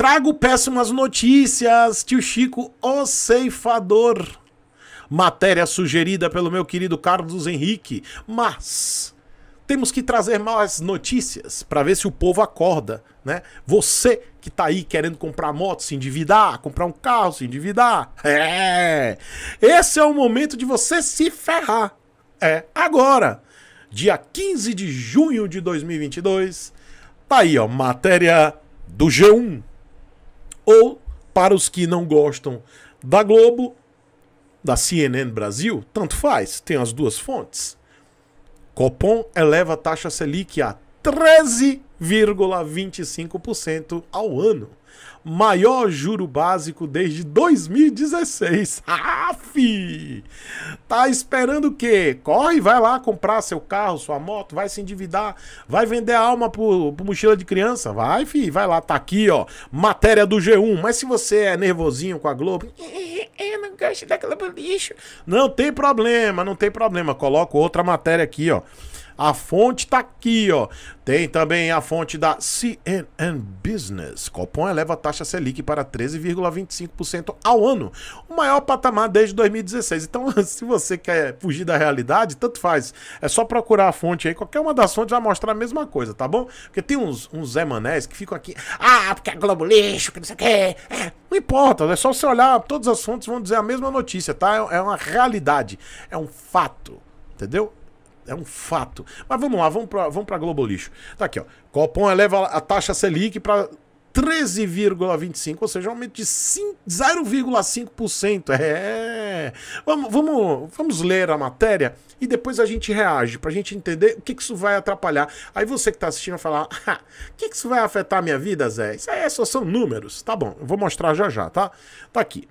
Trago péssimas notícias, tio Chico, o ceifador. Matéria sugerida pelo meu querido Carlos Henrique, mas temos que trazer mais notícias para ver se o povo acorda, né? Você que está aí querendo comprar moto, se endividar, comprar um carro, se endividar. É! Esse é o momento de você se ferrar. É, agora, dia 15 de junho de 2022, tá aí, ó, matéria do G1. Ou, para os que não gostam da Globo, da CNN Brasil, tanto faz, tem as duas fontes. Copom eleva a taxa Selic a 13 0,25% ao ano. Maior juro básico desde 2016. Aff! Tá esperando o quê? Corre, vai lá comprar seu carro, sua moto, vai se endividar, vai vender a alma por, por mochila de criança. Vai, fi, vai lá, tá aqui, ó. Matéria do G1. Mas se você é nervosinho com a Globo, é, eu não gosto da Globo lixo. Não tem problema, não tem problema. Coloco outra matéria aqui, ó. A fonte tá aqui, ó. Tem também a fonte da CNN Business. Copom eleva a taxa Selic para 13,25% ao ano, o maior patamar desde 2016. Então, se você quer fugir da realidade, tanto faz. É só procurar a fonte aí. Qualquer uma das fontes vai mostrar a mesma coisa, tá bom? Porque tem uns, uns Zé que ficam aqui. Ah, porque é Globo Lixo, que não sei o quê. É, não importa, é só você olhar. Todas as fontes vão dizer a mesma notícia, tá? É, é uma realidade, é um fato, entendeu? É um fato. Mas vamos lá, vamos para vamos pra Globo Lixo. Tá aqui, ó. Copom eleva a taxa Selic para 13,25, ou seja, um aumento de 0,5%. É. Vamos, vamos, vamos ler a matéria e depois a gente reage, para a gente entender o que, que isso vai atrapalhar. Aí você que está assistindo vai falar: ah, o que, que isso vai afetar a minha vida, Zé? Isso aí é só são números. Tá bom, eu vou mostrar já já, tá? Tá aqui.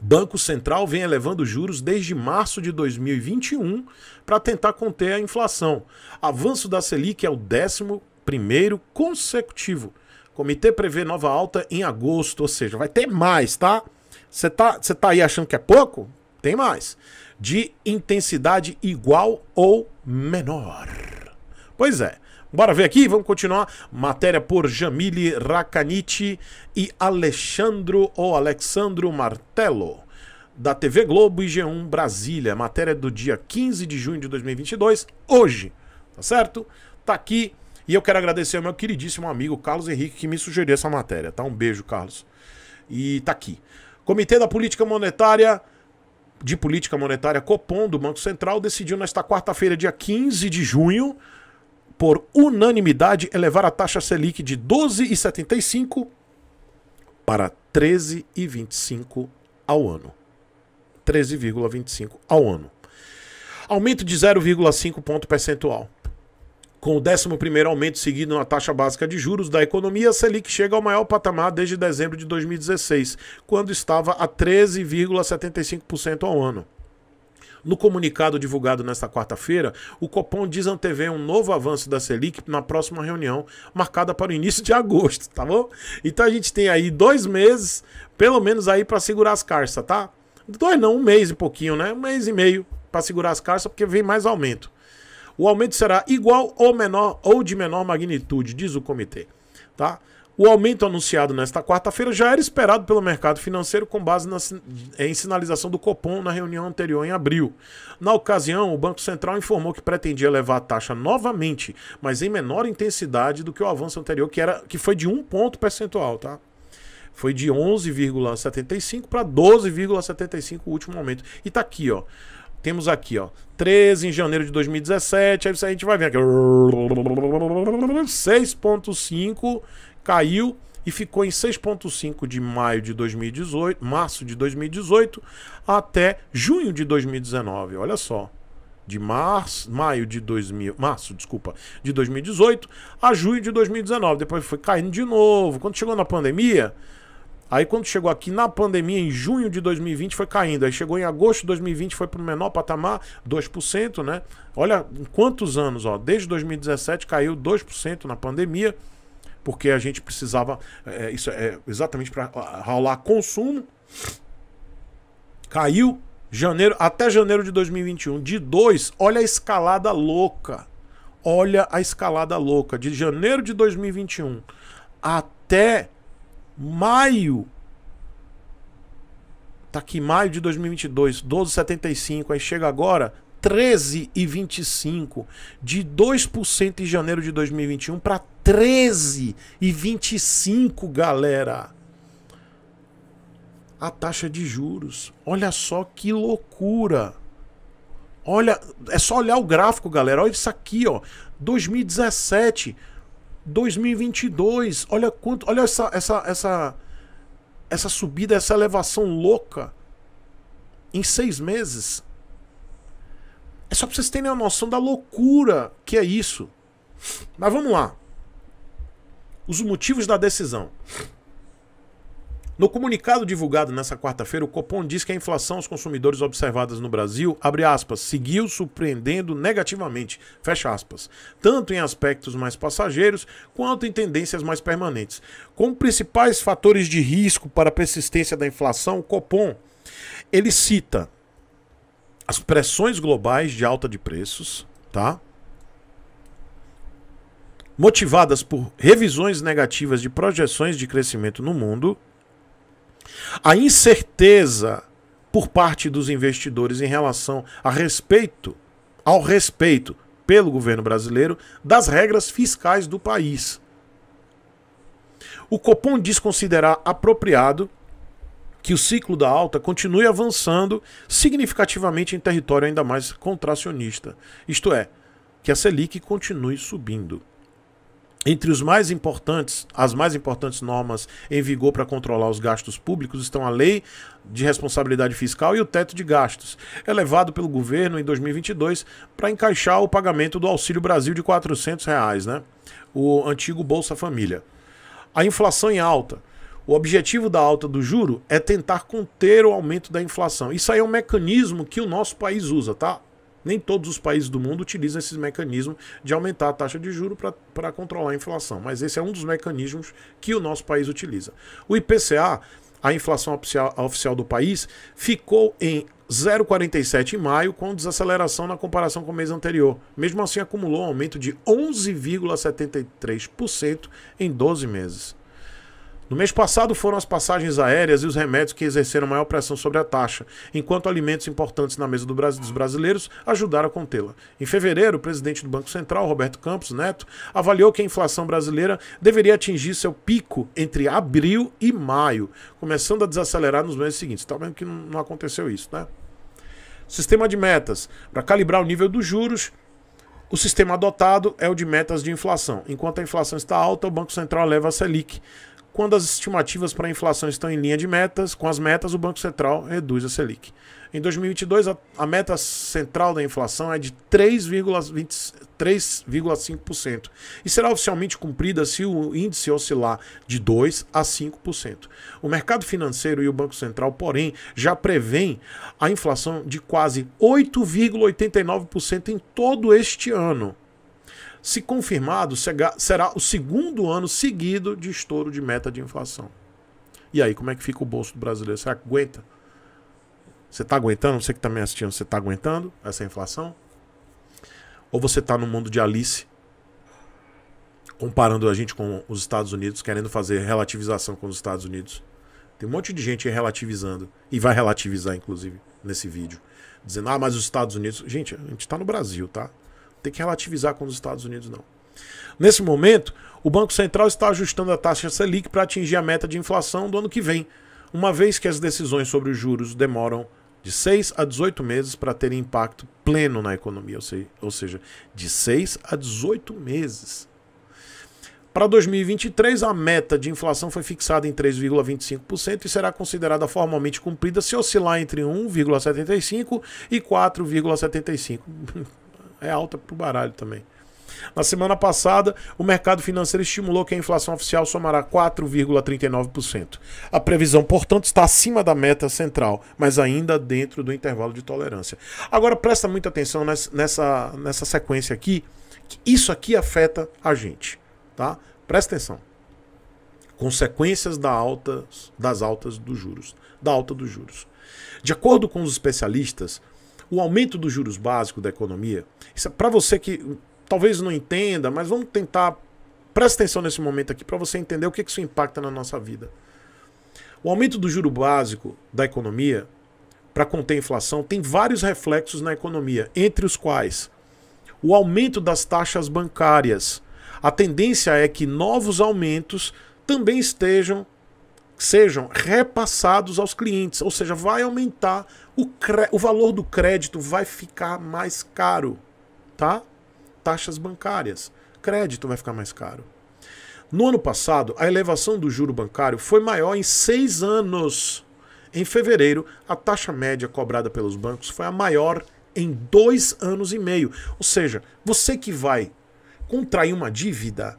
Banco Central vem elevando juros desde março de 2021 para tentar conter a inflação. Avanço da Selic é o 11 primeiro consecutivo. comitê prevê nova alta em agosto, ou seja, vai ter mais, tá? Você tá, você tá aí achando que é pouco? Tem mais. De intensidade igual ou menor. Pois é, Bora ver aqui, vamos continuar. Matéria por Jamile Racaniti e Alexandro ou Alexandro Martello da TV Globo e G1 Brasília. Matéria do dia 15 de junho de 2022, hoje, tá certo? Tá aqui e eu quero agradecer ao meu queridíssimo amigo Carlos Henrique que me sugeriu essa matéria, tá? Um beijo, Carlos. E tá aqui. Comitê da Política Monetária de Política Monetária Copom do Banco Central decidiu nesta quarta-feira, dia 15 de junho, por unanimidade, elevar é a taxa Selic de 12,75 para 13,25 ao ano. 13,25 ao ano. Aumento de 0,5 ponto percentual. Com o 11 aumento seguido na taxa básica de juros da economia, a Selic chega ao maior patamar desde dezembro de 2016, quando estava a 13,75% ao ano. No comunicado divulgado nesta quarta-feira, o Copom diz antever um novo avanço da Selic na próxima reunião, marcada para o início de agosto, tá bom? Então a gente tem aí dois meses, pelo menos aí, para segurar as carças, tá? Dois não, um mês e pouquinho, né? Um mês e meio para segurar as carças, porque vem mais aumento. O aumento será igual ou menor ou de menor magnitude, diz o comitê, tá? O aumento anunciado nesta quarta-feira já era esperado pelo mercado financeiro com base na, em sinalização do Copom na reunião anterior em abril. Na ocasião, o Banco Central informou que pretendia elevar a taxa novamente, mas em menor intensidade do que o avanço anterior, que, era, que foi de um ponto percentual, tá? Foi de 11,75 para 12,75 o último aumento. E tá aqui, ó. Temos aqui, ó, 13 em janeiro de 2017, aí a gente vai ver aqui 6.5 caiu e ficou em 6,5 de maio de 2018, março de 2018 até junho de 2019. Olha só, de março, maio de 2000, março, desculpa, de 2018 a junho de 2019. Depois foi caindo de novo. Quando chegou na pandemia, aí quando chegou aqui na pandemia em junho de 2020 foi caindo. Aí chegou em agosto de 2020 foi para o menor patamar, 2%, né? Olha quantos anos, ó, desde 2017 caiu 2% na pandemia porque a gente precisava. É, é isso é exatamente para rolar consumo. Caiu janeiro até janeiro de 2021. De 2, olha a escalada louca. Olha a escalada louca. De janeiro de 2021 até maio. Tá aqui maio de 2022, 12,75. Aí chega agora, 13,25, de 2% em janeiro de 2021 para 13,25, galera. A taxa de juros. Olha só que loucura. Olha, é só olhar o gráfico, galera. Olha isso aqui, ó. 2017, 2022. Olha quanto, olha essa essa essa essa subida, essa elevação louca em seis meses. É só pra vocês terem a noção da loucura que é isso. Mas vamos lá. Os motivos da decisão. No comunicado divulgado nesta quarta-feira, o Copom diz que a inflação aos consumidores observadas no Brasil, abre aspas, seguiu surpreendendo negativamente, fecha aspas, tanto em aspectos mais passageiros quanto em tendências mais permanentes. Como principais fatores de risco para a persistência da inflação, o Copom ele cita as pressões globais de alta de preços, tá? Motivadas por revisões negativas de projeções de crescimento no mundo, a incerteza por parte dos investidores em relação a respeito ao respeito pelo governo brasileiro das regras fiscais do país. O Copom diz considerar apropriado que o ciclo da alta continue avançando significativamente em território ainda mais contracionista, isto é, que a Selic continue subindo. Entre os mais importantes, as mais importantes normas em vigor para controlar os gastos públicos estão a Lei de Responsabilidade Fiscal e o Teto de Gastos, elevado pelo governo em 2022 para encaixar o pagamento do Auxílio Brasil de R$ 400, reais, né? o antigo Bolsa Família. A inflação em alta, o objetivo da alta do juro é tentar conter o aumento da inflação. Isso aí é um mecanismo que o nosso país usa, tá? Nem todos os países do mundo utilizam esses mecanismos de aumentar a taxa de juro para controlar a inflação, mas esse é um dos mecanismos que o nosso país utiliza. O IPCA, a inflação oficial, oficial do país, ficou em 0,47 em maio, com desaceleração na comparação com o mês anterior. Mesmo assim, acumulou um aumento de 11,73% em 12 meses. No mês passado foram as passagens aéreas e os remédios que exerceram maior pressão sobre a taxa, enquanto alimentos importantes na mesa do Brasil, dos brasileiros ajudaram a contê-la. Em fevereiro, o presidente do Banco Central, Roberto Campos Neto, avaliou que a inflação brasileira deveria atingir seu pico entre abril e maio, começando a desacelerar nos meses seguintes. Está vendo que não aconteceu isso, né? Sistema de metas. Para calibrar o nível dos juros, o sistema adotado é o de metas de inflação. Enquanto a inflação está alta, o Banco Central leva a Selic quando as estimativas para a inflação estão em linha de metas, com as metas, o Banco Central reduz a Selic. Em 2022, a, a meta central da inflação é de 3,5% e será oficialmente cumprida se o índice oscilar de 2% a 5%. O mercado financeiro e o Banco Central, porém, já prevêem a inflação de quase 8,89% em todo este ano. Se confirmado, será o segundo ano seguido de estouro de meta de inflação. E aí, como é que fica o bolso do brasileiro? Você aguenta? Você está aguentando? Você que está me assistindo, você está aguentando essa inflação? Ou você está no mundo de Alice, comparando a gente com os Estados Unidos, querendo fazer relativização com os Estados Unidos? Tem um monte de gente relativizando, e vai relativizar, inclusive, nesse vídeo, dizendo: ah, mas os Estados Unidos. Gente, a gente está no Brasil, tá? Tem que relativizar com os Estados Unidos, não. Nesse momento, o Banco Central está ajustando a taxa Selic para atingir a meta de inflação do ano que vem, uma vez que as decisões sobre os juros demoram de 6 a 18 meses para terem impacto pleno na economia, ou seja, de 6 a 18 meses. Para 2023, a meta de inflação foi fixada em 3,25% e será considerada formalmente cumprida se oscilar entre 1,75% e 4,75% é alta para o baralho também. Na semana passada, o mercado financeiro estimulou que a inflação oficial somará 4,39%. A previsão, portanto, está acima da meta central, mas ainda dentro do intervalo de tolerância. Agora presta muita atenção nessa, nessa sequência aqui, que isso aqui afeta a gente, tá? Presta atenção. Consequências da das altas dos juros, da alta dos juros. De acordo com os especialistas, o aumento dos juros básicos da economia. Isso é para você que hum, talvez não entenda, mas vamos tentar. Presta atenção nesse momento aqui para você entender o que, que isso impacta na nossa vida. O aumento do juro básico da economia para conter a inflação tem vários reflexos na economia, entre os quais o aumento das taxas bancárias. A tendência é que novos aumentos também estejam sejam repassados aos clientes, ou seja, vai aumentar o, o valor do crédito, vai ficar mais caro, tá? Taxas bancárias, crédito vai ficar mais caro. No ano passado, a elevação do juro bancário foi maior em seis anos. Em fevereiro, a taxa média cobrada pelos bancos foi a maior em dois anos e meio. Ou seja, você que vai contrair uma dívida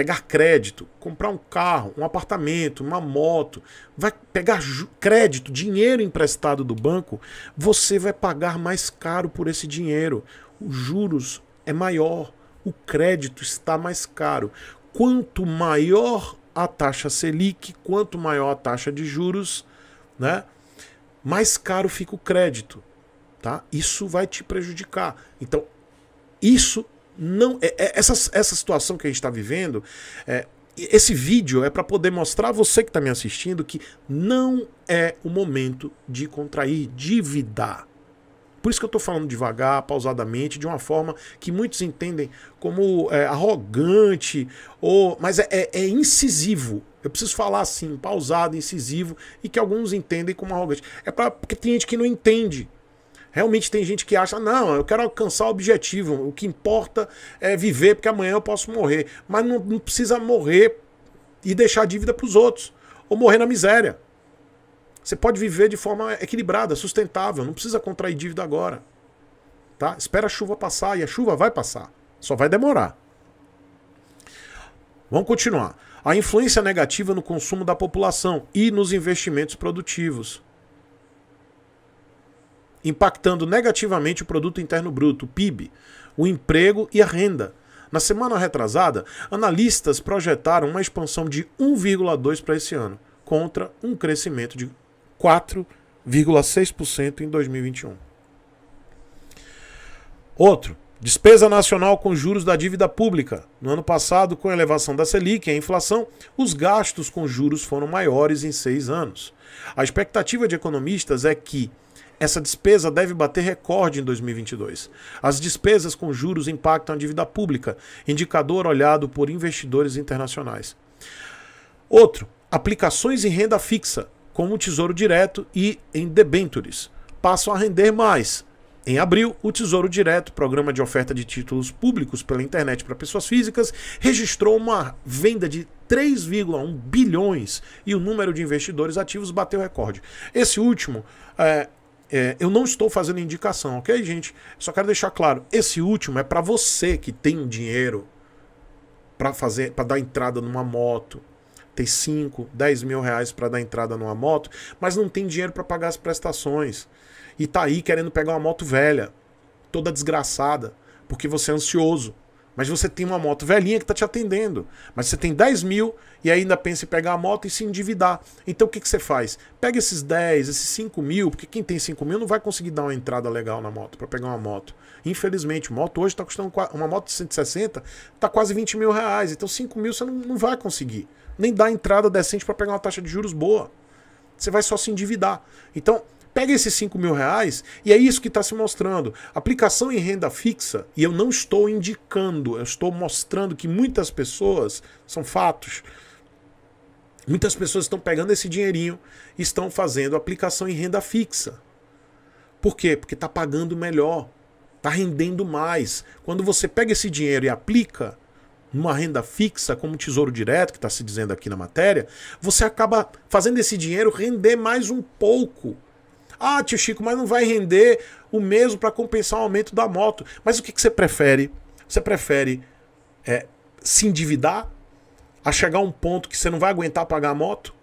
pegar crédito, comprar um carro, um apartamento, uma moto, vai pegar crédito, dinheiro emprestado do banco, você vai pagar mais caro por esse dinheiro. Os juros é maior, o crédito está mais caro. Quanto maior a taxa Selic, quanto maior a taxa de juros, né? Mais caro fica o crédito, tá? Isso vai te prejudicar. Então, isso não é, é, essa, essa situação que a gente está vivendo, é, esse vídeo é para poder mostrar a você que está me assistindo que não é o momento de contrair dívida. Por isso que eu estou falando devagar, pausadamente, de uma forma que muitos entendem como é, arrogante, ou mas é, é, é, incisivo. Eu preciso falar assim, pausado, incisivo, e que alguns entendem como arrogante. É pra, porque tem gente que não entende. Realmente tem gente que acha, não, eu quero alcançar o objetivo, o que importa é viver, porque amanhã eu posso morrer. Mas não, não precisa morrer e deixar dívida para os outros, ou morrer na miséria. Você pode viver de forma equilibrada, sustentável, não precisa contrair dívida agora. Tá? Espera a chuva passar e a chuva vai passar, só vai demorar. Vamos continuar. A influência negativa no consumo da população e nos investimentos produtivos impactando negativamente o produto interno bruto, o PIB, o emprego e a renda. Na semana retrasada, analistas projetaram uma expansão de 1,2 para esse ano, contra um crescimento de 4,6% em 2021. Outro, Despesa nacional com juros da dívida pública. No ano passado, com a elevação da Selic e a inflação, os gastos com juros foram maiores em seis anos. A expectativa de economistas é que essa despesa deve bater recorde em 2022. As despesas com juros impactam a dívida pública, indicador olhado por investidores internacionais. Outro, aplicações em renda fixa, como o Tesouro Direto e em debentures, passam a render mais, em abril, o Tesouro Direto, programa de oferta de títulos públicos pela internet para pessoas físicas, registrou uma venda de 3,1 bilhões e o número de investidores ativos bateu recorde. Esse último é, é, eu não estou fazendo indicação, ok, gente? Só quero deixar claro, esse último é para você que tem dinheiro para fazer, para dar entrada numa moto, tem 5, 10 mil reais para dar entrada numa moto, mas não tem dinheiro para pagar as prestações e tá aí querendo pegar uma moto velha, toda desgraçada, porque você é ansioso. Mas você tem uma moto velhinha que está te atendendo. Mas você tem 10 mil e ainda pensa em pegar a moto e se endividar. Então o que, que você faz? Pega esses 10, esses 5 mil, porque quem tem 5 mil não vai conseguir dar uma entrada legal na moto, para pegar uma moto. Infelizmente, moto hoje está custando uma moto de 160, está quase 20 mil reais. Então 5 mil você não, não vai conseguir. Nem dar entrada decente para pegar uma taxa de juros boa. Você vai só se endividar. Então Pega esses 5 mil reais e é isso que está se mostrando. Aplicação em renda fixa, e eu não estou indicando, eu estou mostrando que muitas pessoas, são fatos, muitas pessoas estão pegando esse dinheirinho e estão fazendo aplicação em renda fixa. Por quê? Porque está pagando melhor, está rendendo mais. Quando você pega esse dinheiro e aplica numa renda fixa, como Tesouro Direto, que está se dizendo aqui na matéria, você acaba fazendo esse dinheiro render mais um pouco ah, tio Chico, mas não vai render o mesmo para compensar o aumento da moto. Mas o que, que você prefere? Você prefere é, se endividar a chegar a um ponto que você não vai aguentar pagar a moto?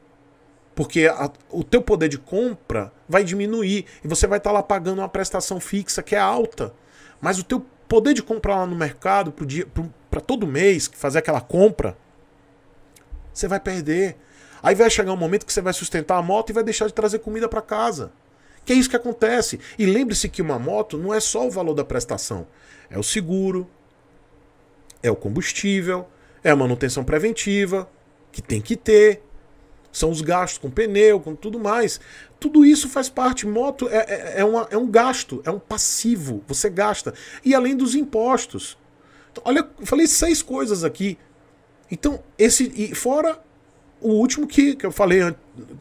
Porque a, o teu poder de compra vai diminuir e você vai estar tá lá pagando uma prestação fixa que é alta. Mas o teu poder de comprar lá no mercado para todo mês, fazer aquela compra, você vai perder. Aí vai chegar um momento que você vai sustentar a moto e vai deixar de trazer comida para casa. Que é isso que acontece. E lembre-se que uma moto não é só o valor da prestação, é o seguro, é o combustível, é a manutenção preventiva, que tem que ter, são os gastos com pneu, com tudo mais. Tudo isso faz parte. Moto é, é, é, uma, é um gasto, é um passivo, você gasta. E além dos impostos. Então, olha, eu falei seis coisas aqui. Então, esse. E fora o último que, que eu falei,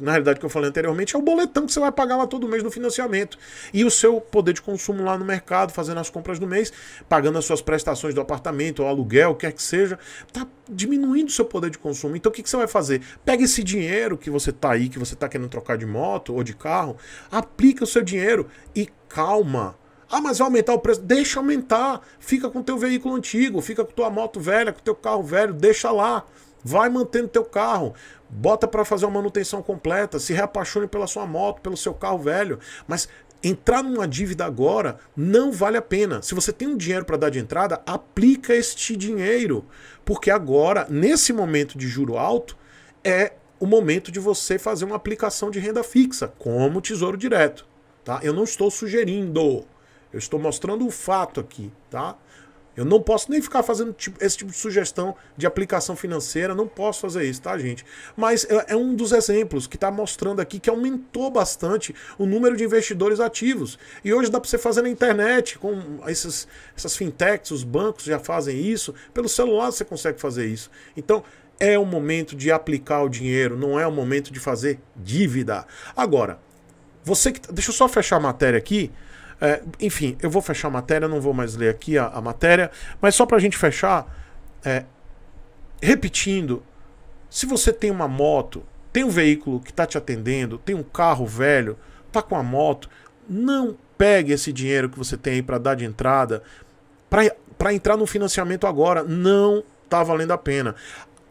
na realidade que eu falei anteriormente, é o boletão que você vai pagar lá todo mês no financiamento. E o seu poder de consumo lá no mercado, fazendo as compras do mês, pagando as suas prestações do apartamento, ou aluguel, quer é que seja, tá diminuindo o seu poder de consumo. Então o que, que você vai fazer? Pega esse dinheiro que você tá aí, que você tá querendo trocar de moto ou de carro, aplica o seu dinheiro e calma. Ah, mas vai aumentar o preço? Deixa aumentar. Fica com o teu veículo antigo, fica com tua moto velha, com teu carro velho, deixa lá. Vai mantendo teu carro, bota para fazer uma manutenção completa, se reapaixone pela sua moto, pelo seu carro velho, mas entrar numa dívida agora não vale a pena. Se você tem um dinheiro para dar de entrada, aplica este dinheiro, porque agora, nesse momento de juro alto, é o momento de você fazer uma aplicação de renda fixa, como Tesouro Direto, tá? Eu não estou sugerindo, eu estou mostrando o fato aqui, tá? Eu não posso nem ficar fazendo tipo, esse tipo de sugestão de aplicação financeira, não posso fazer isso, tá, gente? Mas é, é um dos exemplos que está mostrando aqui que aumentou bastante o número de investidores ativos. E hoje dá para você fazer na internet, com essas fintechs, os bancos já fazem isso, pelo celular você consegue fazer isso. Então, é o momento de aplicar o dinheiro, não é o momento de fazer dívida. Agora, você que. Tá, deixa eu só fechar a matéria aqui. É, enfim, eu vou fechar a matéria, não vou mais ler aqui a, a matéria, mas só para a gente fechar, é, repetindo, se você tem uma moto, tem um veículo que está te atendendo, tem um carro velho, tá com a moto, não pegue esse dinheiro que você tem aí para dar de entrada para entrar no financiamento agora. Não tá valendo a pena.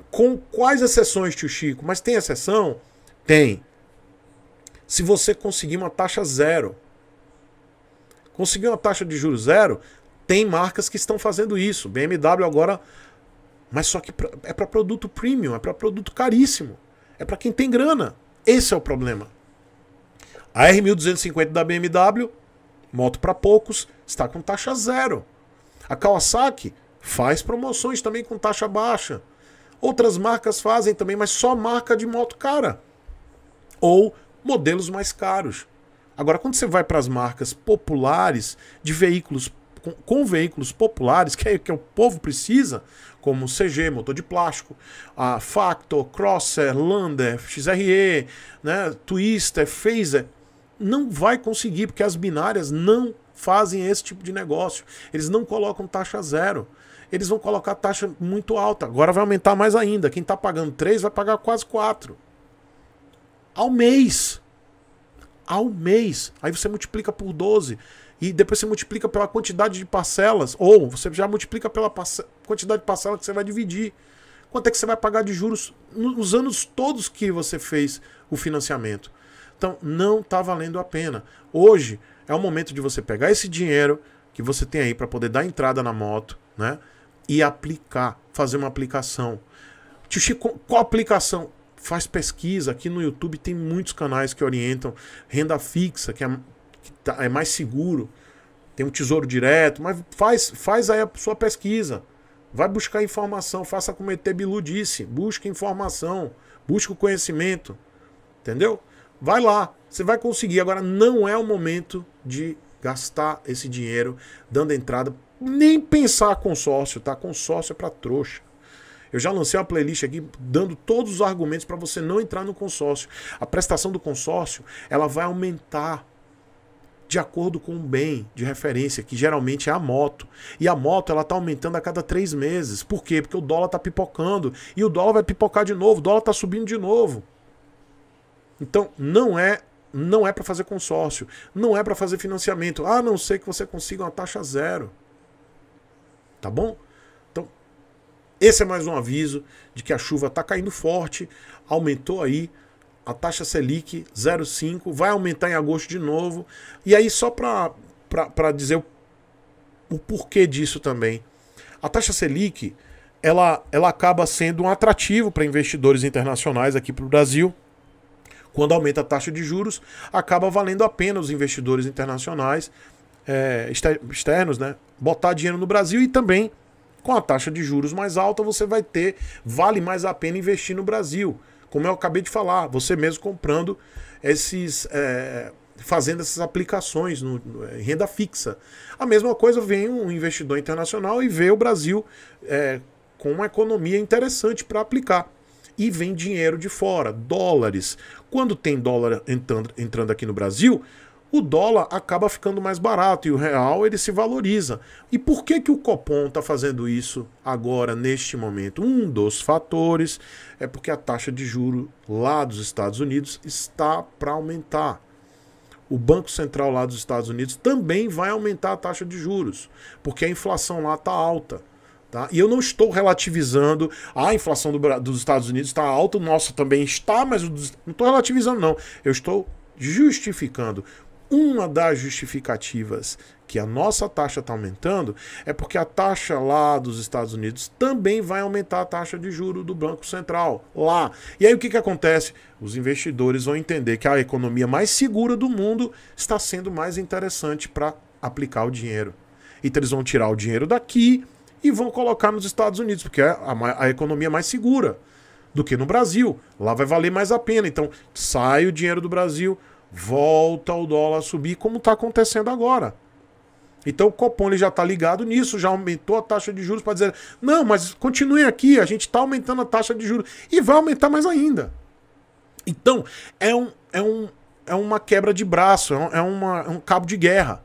Com quais exceções, tio Chico? Mas tem exceção? Tem. Se você conseguir uma taxa zero. Conseguiu uma taxa de juros zero? Tem marcas que estão fazendo isso. BMW agora. Mas só que é para produto premium, é para produto caríssimo. É para quem tem grana. Esse é o problema. A R1250 da BMW, moto para poucos, está com taxa zero. A Kawasaki faz promoções também com taxa baixa. Outras marcas fazem também, mas só marca de moto cara. Ou modelos mais caros. Agora, quando você vai para as marcas populares de veículos com, com, veículos populares que, é, que o povo precisa, como CG, motor de plástico, a Factor, Crosser, Lander, XRE, né, Twister, Phaser, não vai conseguir porque as binárias não fazem esse tipo de negócio. Eles não colocam taxa zero. Eles vão colocar taxa muito alta. Agora vai aumentar mais ainda. Quem está pagando 3 vai pagar quase 4 ao mês ao mês. Aí você multiplica por 12 e depois você multiplica pela quantidade de parcelas, ou você já multiplica pela quantidade de parcela que você vai dividir. Quanto é que você vai pagar de juros nos anos todos que você fez o financiamento? Então, não está valendo a pena. Hoje é o momento de você pegar esse dinheiro que você tem aí para poder dar entrada na moto, né? E aplicar, fazer uma aplicação. Tio Chico, qual aplicação? faz pesquisa. Aqui no YouTube tem muitos canais que orientam renda fixa, que é, que tá, é mais seguro. Tem um tesouro direto, mas faz, faz aí a sua pesquisa. Vai buscar informação, faça como cometer biludice, busque informação, busque o conhecimento. Entendeu? Vai lá, você vai conseguir. Agora não é o momento de gastar esse dinheiro dando entrada, nem pensar consórcio, tá? Consórcio é para trouxa. Eu já lancei uma playlist aqui dando todos os argumentos para você não entrar no consórcio. A prestação do consórcio, ela vai aumentar de acordo com o bem de referência, que geralmente é a moto. E a moto ela está aumentando a cada três meses. Por quê? Porque o dólar está pipocando. E o dólar vai pipocar de novo, o dólar está subindo de novo. Então, não é não é para fazer consórcio, não é para fazer financiamento, a ah, não ser que você consiga uma taxa zero. Tá bom? Esse é mais um aviso de que a chuva está caindo forte, aumentou aí a taxa Selic 0,5, vai aumentar em agosto de novo. E aí, só para dizer o, o porquê disso também, a taxa Selic ela, ela acaba sendo um atrativo para investidores internacionais aqui para o Brasil. Quando aumenta a taxa de juros, acaba valendo a pena os investidores internacionais é, externos né, botar dinheiro no Brasil e também com a taxa de juros mais alta, você vai ter, vale mais a pena investir no Brasil. Como eu acabei de falar, você mesmo comprando esses. É, fazendo essas aplicações no, no, é, em renda fixa. A mesma coisa vem um investidor internacional e vê o Brasil é, com uma economia interessante para aplicar e vem dinheiro de fora, dólares. Quando tem dólar entrando, entrando aqui no Brasil, o dólar acaba ficando mais barato e o real ele se valoriza. E por que, que o Copom está fazendo isso agora, neste momento? Um dos fatores é porque a taxa de juro lá dos Estados Unidos está para aumentar. O Banco Central lá dos Estados Unidos também vai aumentar a taxa de juros, porque a inflação lá está alta. Tá? E eu não estou relativizando a inflação do, dos Estados Unidos está alta, nossa também está, mas não estou relativizando, não. Eu estou justificando uma das justificativas que a nossa taxa está aumentando é porque a taxa lá dos Estados Unidos também vai aumentar a taxa de juro do Banco Central lá. E aí o que, que acontece? Os investidores vão entender que a economia mais segura do mundo está sendo mais interessante para aplicar o dinheiro. Então eles vão tirar o dinheiro daqui e vão colocar nos Estados Unidos, porque é a, a economia mais segura do que no Brasil. Lá vai valer mais a pena. Então sai o dinheiro do Brasil volta o dólar a subir, como está acontecendo agora. Então o Copom ele já está ligado nisso, já aumentou a taxa de juros para dizer: não, mas continue aqui, a gente está aumentando a taxa de juros e vai aumentar mais ainda. Então é, um, é, um, é uma quebra de braço, é, um, é uma, é um cabo de guerra.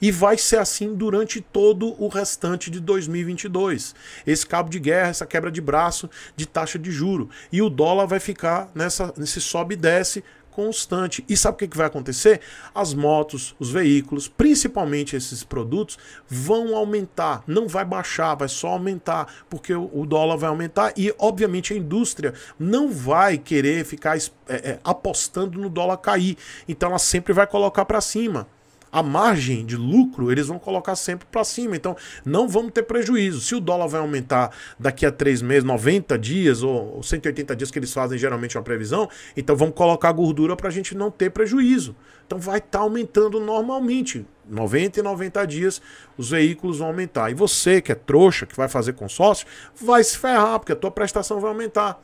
E vai ser assim durante todo o restante de 2022. Esse cabo de guerra, essa quebra de braço de taxa de juro. E o dólar vai ficar nessa, nesse sobe e desce constante. E sabe o que, que vai acontecer? As motos, os veículos, principalmente esses produtos, vão aumentar. Não vai baixar, vai só aumentar, porque o dólar vai aumentar e, obviamente, a indústria não vai querer ficar é, é, apostando no dólar cair. Então, ela sempre vai colocar para cima a margem de lucro eles vão colocar sempre para cima. Então, não vamos ter prejuízo. Se o dólar vai aumentar daqui a três meses, 90 dias ou 180 dias que eles fazem geralmente uma previsão, então vamos colocar gordura para a gente não ter prejuízo. Então, vai estar tá aumentando normalmente. 90 e 90 dias os veículos vão aumentar. E você que é trouxa, que vai fazer consórcio, vai se ferrar, porque a tua prestação vai aumentar.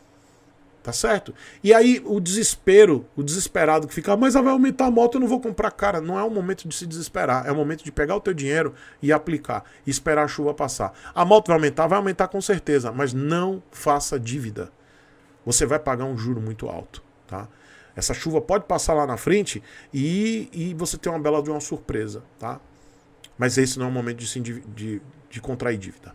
Tá certo? E aí o desespero, o desesperado que fica, ah, mas vai aumentar a moto, eu não vou comprar. Cara, não é o momento de se desesperar, é o momento de pegar o teu dinheiro e aplicar, e esperar a chuva passar. A moto vai aumentar, vai aumentar com certeza, mas não faça dívida. Você vai pagar um juro muito alto, tá? Essa chuva pode passar lá na frente e, e você tem uma bela de uma surpresa, tá? Mas esse não é o momento de, se de, de contrair dívida.